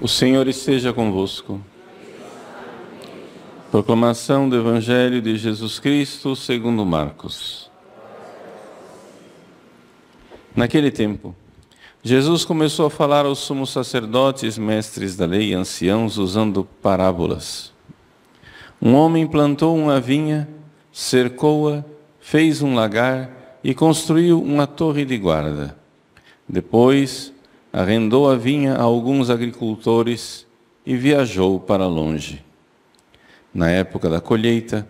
O Senhor esteja convosco. Proclamação do Evangelho de Jesus Cristo segundo Marcos. Naquele tempo, Jesus começou a falar aos sumos sacerdotes, mestres da lei, e anciãos, usando parábolas. Um homem plantou uma vinha, cercou-a, fez um lagar e construiu uma torre de guarda. Depois, arrendou a vinha a alguns agricultores e viajou para longe. Na época da colheita,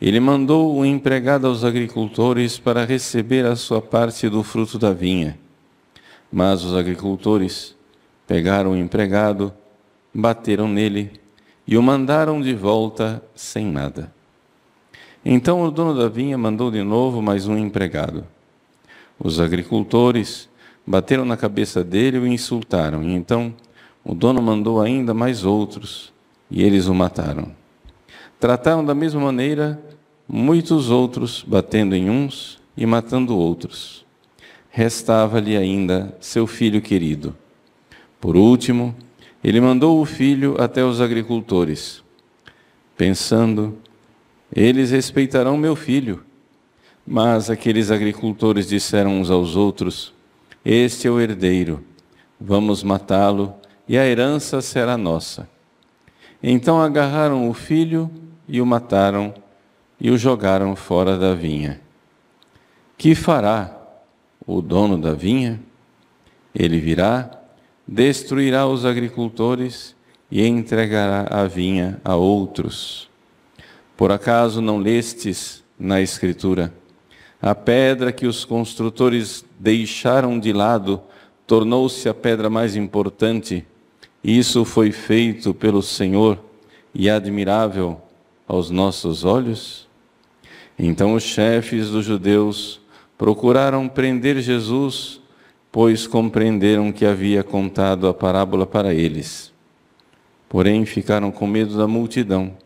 ele mandou um empregado aos agricultores para receber a sua parte do fruto da vinha. Mas os agricultores pegaram o empregado, bateram nele e o mandaram de volta sem nada. Então o dono da vinha mandou de novo mais um empregado. Os agricultores bateram na cabeça dele e o insultaram. E então o dono mandou ainda mais outros e eles o mataram. Trataram da mesma maneira muitos outros, batendo em uns e matando outros restava-lhe ainda seu filho querido. Por último, ele mandou o filho até os agricultores, pensando: eles respeitarão meu filho. Mas aqueles agricultores disseram uns aos outros: Este é o herdeiro, vamos matá-lo e a herança será nossa. Então agarraram o filho e o mataram e o jogaram fora da vinha. Que fará o dono da vinha, ele virá, destruirá os agricultores e entregará a vinha a outros. Por acaso não lestes na Escritura? A pedra que os construtores deixaram de lado tornou-se a pedra mais importante. Isso foi feito pelo Senhor e admirável aos nossos olhos? Então os chefes dos judeus Procuraram prender Jesus, pois compreenderam que havia contado a parábola para eles. Porém, ficaram com medo da multidão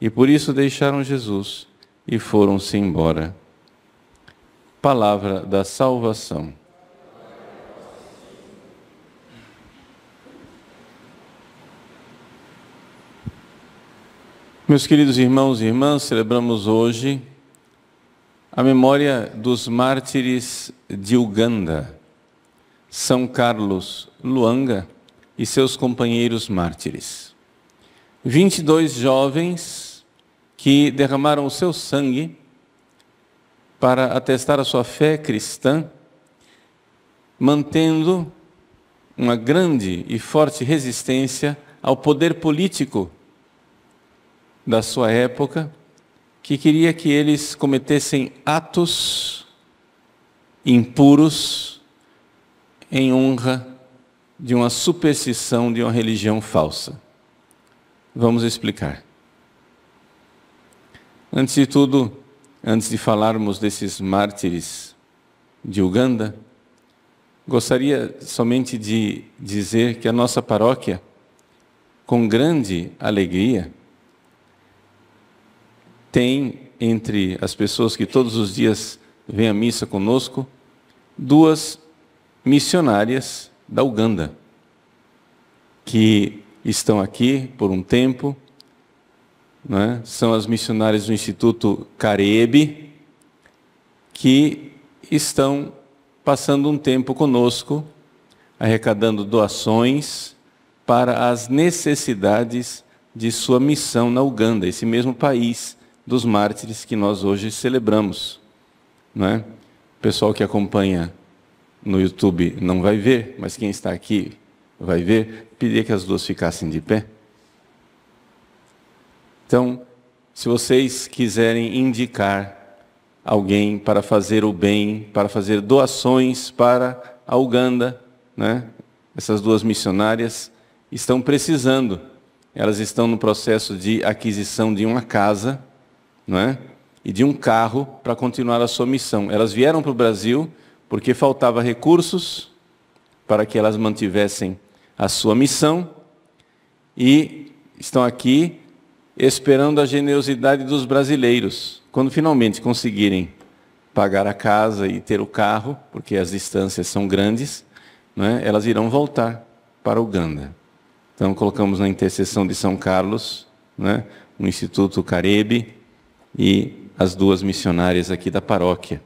e por isso deixaram Jesus e foram-se embora. Palavra da salvação. Meus queridos irmãos e irmãs, celebramos hoje a memória dos mártires de Uganda, São Carlos Luanga e seus companheiros mártires. 22 jovens que derramaram o seu sangue para atestar a sua fé cristã, mantendo uma grande e forte resistência ao poder político da sua época que queria que eles cometessem atos impuros em honra de uma superstição de uma religião falsa. Vamos explicar. Antes de tudo, antes de falarmos desses mártires de Uganda, gostaria somente de dizer que a nossa paróquia, com grande alegria, tem entre as pessoas que todos os dias vêm à missa conosco duas missionárias da Uganda que estão aqui por um tempo. Né? São as missionárias do Instituto Carebe que estão passando um tempo conosco, arrecadando doações para as necessidades de sua missão na Uganda, esse mesmo país dos mártires que nós hoje celebramos. Não é? O pessoal que acompanha no YouTube não vai ver, mas quem está aqui vai ver. Pedir que as duas ficassem de pé. Então, se vocês quiserem indicar alguém para fazer o bem, para fazer doações para a Uganda, né? essas duas missionárias estão precisando. Elas estão no processo de aquisição de uma casa não é? e de um carro para continuar a sua missão. Elas vieram para o Brasil porque faltava recursos para que elas mantivessem a sua missão e estão aqui esperando a generosidade dos brasileiros. Quando finalmente conseguirem pagar a casa e ter o carro, porque as distâncias são grandes, é? elas irão voltar para Uganda. Então colocamos na intercessão de São Carlos, o é? Instituto Caribe, e as duas missionárias aqui da paróquia.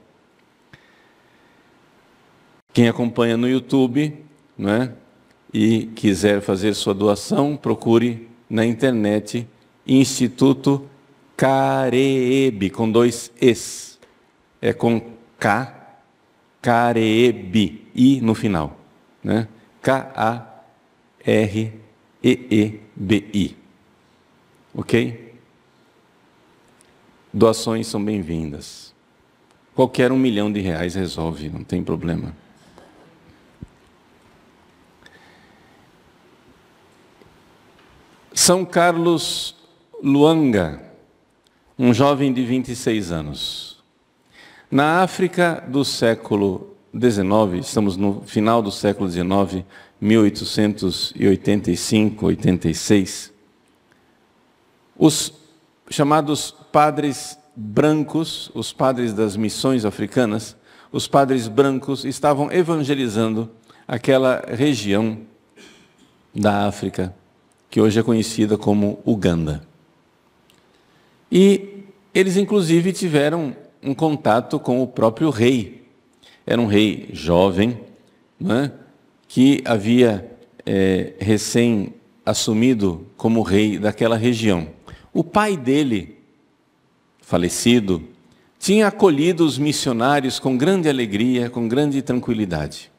Quem acompanha no YouTube né? e quiser fazer sua doação, procure na internet Instituto Careebi, com dois Es. É com K, Careebi, I no final. Né? K-A-R-E-E-B-I. Ok? Doações são bem-vindas. Qualquer um milhão de reais resolve, não tem problema. São Carlos Luanga, um jovem de 26 anos. Na África do século XIX, estamos no final do século XIX, 1885, 86, os chamados padres brancos, os padres das missões africanas, os padres brancos estavam evangelizando aquela região da África que hoje é conhecida como Uganda. E eles, inclusive, tiveram um contato com o próprio rei. Era um rei jovem, né, que havia é, eh, recém assumido como rei daquela região. O pai dele falecido, tinha acolhido os missionários com grande alegria, com grande tranquilidade.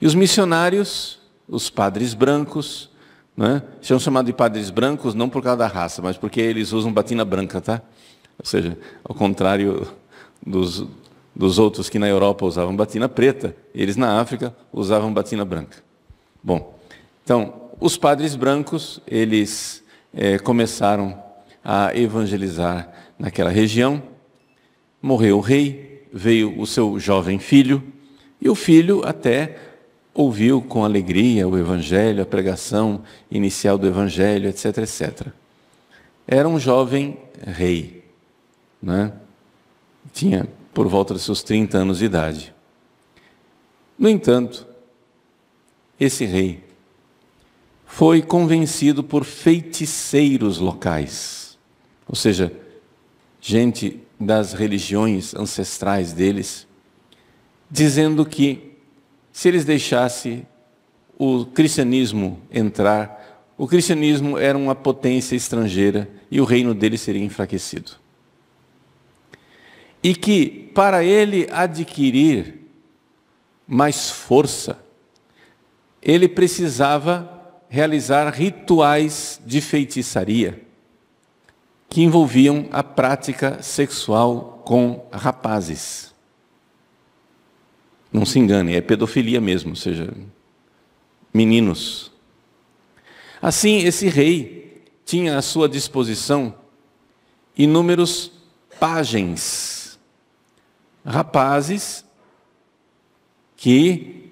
E os missionários, os padres brancos, né, são chamados de padres brancos não por causa da raça, mas porque eles usam batina branca, tá? Ou seja, ao contrário dos, dos outros que na Europa usavam batina preta, eles na África usavam batina branca. Bom, então, os padres brancos, eles é, começaram a evangelizar naquela região. Morreu o rei, veio o seu jovem filho, e o filho até ouviu com alegria o evangelho, a pregação inicial do evangelho, etc, etc. Era um jovem rei, né? Tinha por volta dos seus 30 anos de idade. No entanto, esse rei foi convencido por feiticeiros locais, ou seja, gente das religiões ancestrais deles, dizendo que se eles deixassem o cristianismo entrar, o cristianismo era uma potência estrangeira e o reino dele seria enfraquecido. E que para ele adquirir mais força, ele precisava realizar rituais de feitiçaria que envolviam a prática sexual com rapazes. Não se engane, é pedofilia mesmo, ou seja, meninos. Assim, esse rei tinha à sua disposição inúmeros pagens, rapazes que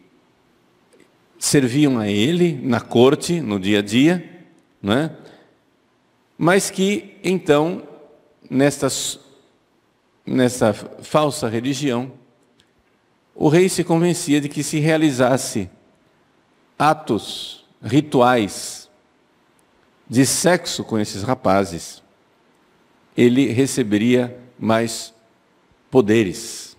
serviam a ele na corte, no dia a dia, não é? mas que então, nesta, nesta falsa religião, o rei se convencia de que se realizasse atos rituais de sexo com esses rapazes, ele receberia mais poderes.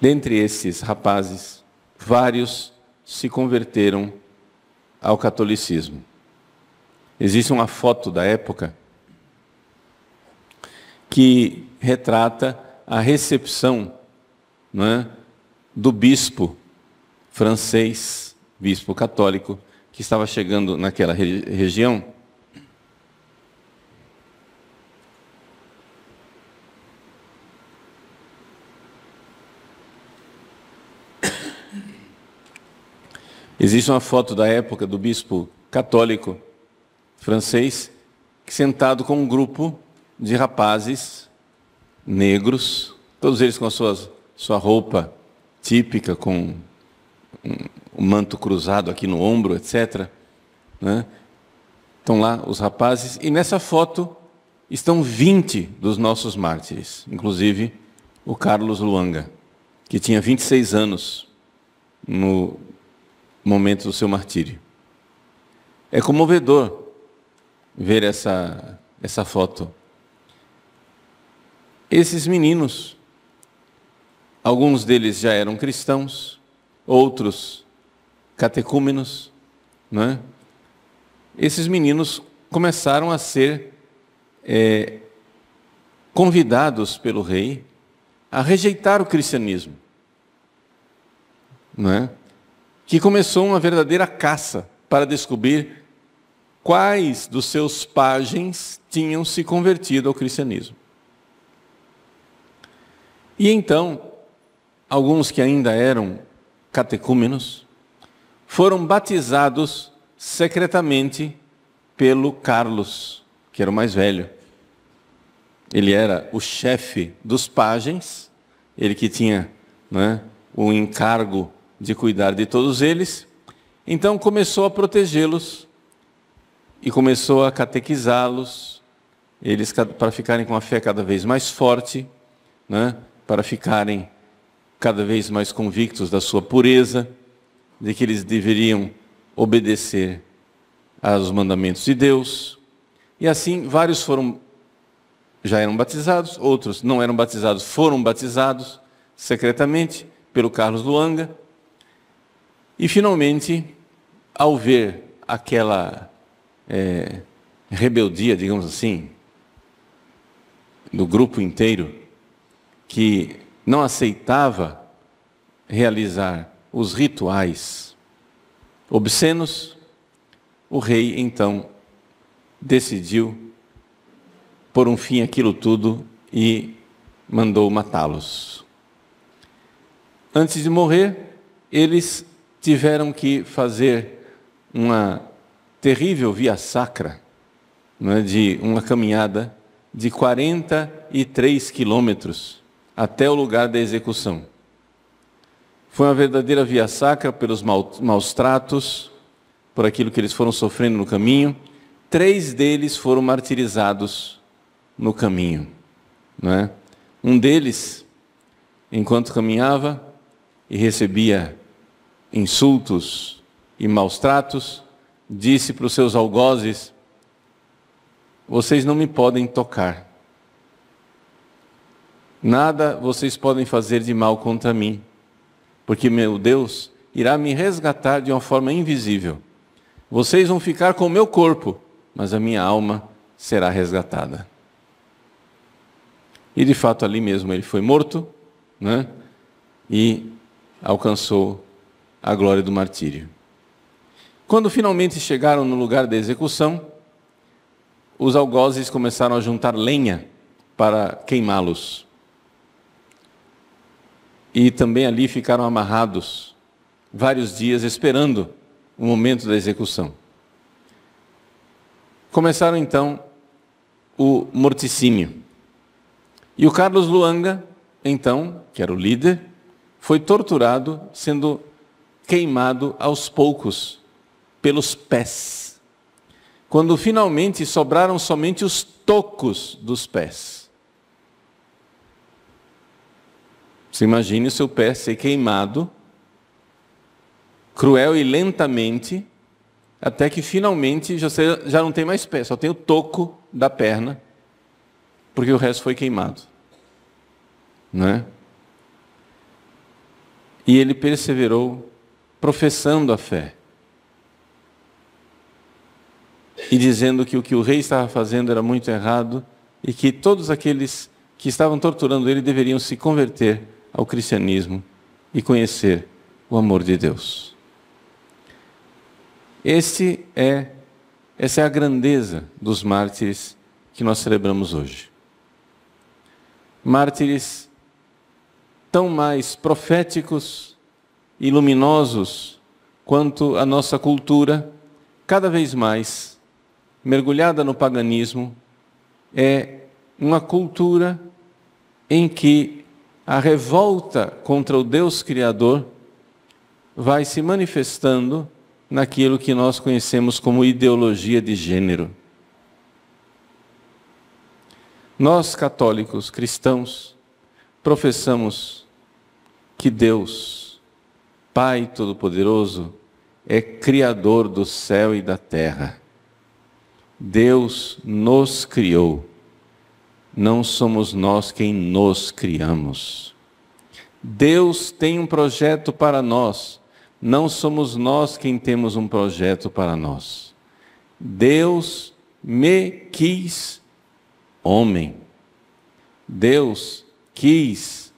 Dentre esses rapazes, vários se converteram ao catolicismo. Existe uma foto da época que retrata a recepção é, do bispo francês, bispo católico, que estava chegando naquela re região Existe uma foto da época do bispo católico francês sentado com um grupo de rapazes negros, todos eles com a sua, sua roupa típica, com um, um manto cruzado aqui no ombro, etc. Né? Estão lá os rapazes, e nessa foto estão 20 dos nossos mártires, inclusive o Carlos Luanga, que tinha 26 anos no momento do seu martírio. É comovedor ver essa, essa foto. Esses meninos, alguns deles já eram cristãos, outros catecúmenos, não é? esses meninos começaram a ser é, convidados pelo rei a rejeitar o cristianismo. Não é? que começou uma verdadeira caça para descobrir quais dos seus pajens tinham se convertido ao cristianismo. E então, alguns que ainda eram catecúmenos foram batizados secretamente pelo Carlos, que era o mais velho. Ele era o chefe dos pajens, ele que tinha né, o encargo de cuidar de todos eles, então começou a protegê-los e começou a catequizá-los, eles para ficarem com a fé cada vez mais forte, né? para ficarem cada vez mais convictos da sua pureza, de que eles deveriam obedecer aos mandamentos de Deus. E assim, vários foram já eram batizados, outros não eram batizados, foram batizados secretamente pelo Carlos Luanga. E finalmente, ao ver aquela é, rebeldia, digamos assim, do grupo inteiro, que não aceitava realizar os rituais obscenos, o rei então decidiu pôr um fim àquilo tudo e mandou matá-los. Antes de morrer, eles tiveram que fazer uma terrível via sacra, é, de uma caminhada de 43 quilômetros até o lugar da execução. Foi uma verdadeira via sacra pelos maus tratos, por aquilo que eles foram sofrendo no caminho. Três deles foram martirizados no caminho. Não é? Um deles, enquanto caminhava e recebia insultos e maus tratos, disse para os seus algozes: Vocês não me podem tocar. Nada vocês podem fazer de mal contra mim, porque meu Deus irá me resgatar de uma forma invisível. Vocês vão ficar com o meu corpo, mas a minha alma será resgatada. E de fato ali mesmo ele foi morto, né? E alcançou a glória do martírio. Quando finalmente chegaram no lugar da execução, os algozes começaram a juntar lenha para queimá-los. E também ali ficaram amarrados vários dias esperando o momento da execução. Começaram então o morticínio. E o Carlos Luanga, então, que era o líder, foi torturado, sendo queimado aos poucos, pelos pés. Quando finalmente sobraram somente os tocos dos pés. Se imagine o seu pé ser queimado, cruel e lentamente, até que finalmente você já não tem mais pé, só tem o toco da perna, porque o resto foi queimado. Não é? E ele perseverou professando a fé. E dizendo que o que o rei estava fazendo era muito errado e que todos aqueles que estavam torturando ele deveriam se converter ao cristianismo e conhecer o amor de Deus. Este é essa é a grandeza dos mártires que nós celebramos hoje. Mártires tão mais proféticos e luminosos quanto a nossa cultura, cada vez mais mergulhada no paganismo, é uma cultura em que a revolta contra o Deus Criador vai se manifestando naquilo que nós conhecemos como ideologia de gênero. Nós, católicos, cristãos, professamos que Deus Pai Todo-Poderoso, é Criador do céu e da terra. Deus nos criou, não somos nós quem nos criamos. Deus tem um projeto para nós, não somos nós quem temos um projeto para nós. Deus me quis homem. Deus quis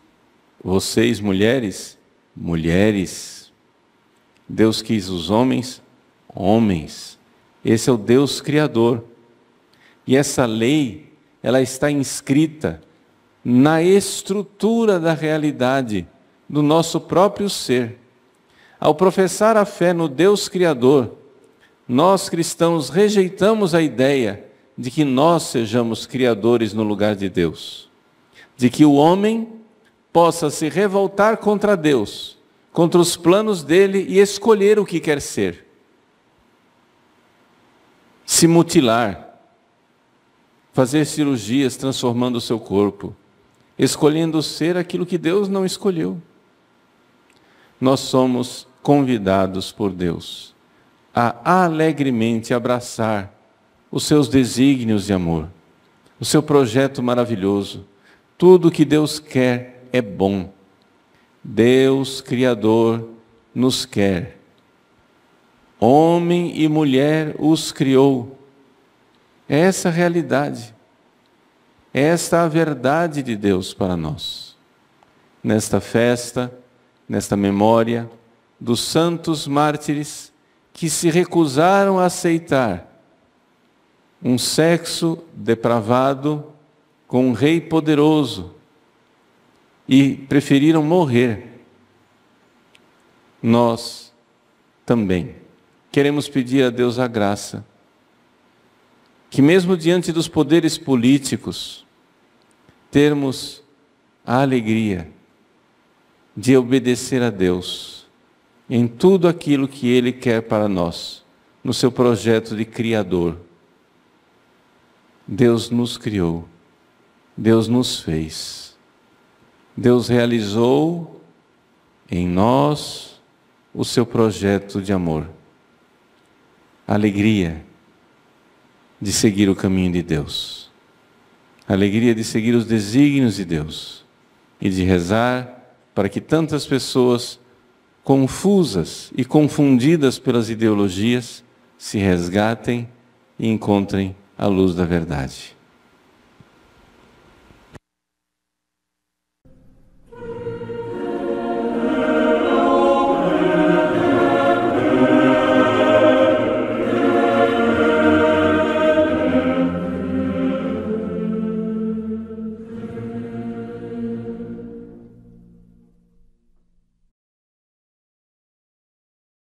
vocês, mulheres, mulheres. Deus quis os homens, homens. Esse é o Deus criador. E essa lei, ela está inscrita na estrutura da realidade do nosso próprio ser. Ao professar a fé no Deus criador, nós cristãos rejeitamos a ideia de que nós sejamos criadores no lugar de Deus, de que o homem possa se revoltar contra Deus, contra os planos dele e escolher o que quer ser. Se mutilar, fazer cirurgias transformando o seu corpo, escolhendo ser aquilo que Deus não escolheu. Nós somos convidados por Deus a alegremente abraçar os seus desígnios de amor, o seu projeto maravilhoso, tudo que Deus quer é bom. Deus Criador nos quer. Homem e mulher os criou. É essa a realidade. É esta é a verdade de Deus para nós. Nesta festa, nesta memória dos santos mártires que se recusaram a aceitar um sexo depravado com um rei poderoso e preferiram morrer. Nós também queremos pedir a Deus a graça que, mesmo diante dos poderes políticos, termos a alegria de obedecer a Deus em tudo aquilo que Ele quer para nós, no seu projeto de Criador. Deus nos criou, Deus nos fez. Deus realizou em nós o seu projeto de amor. Alegria de seguir o caminho de Deus. Alegria de seguir os desígnios de Deus e de rezar para que tantas pessoas confusas e confundidas pelas ideologias se resgatem e encontrem a luz da verdade.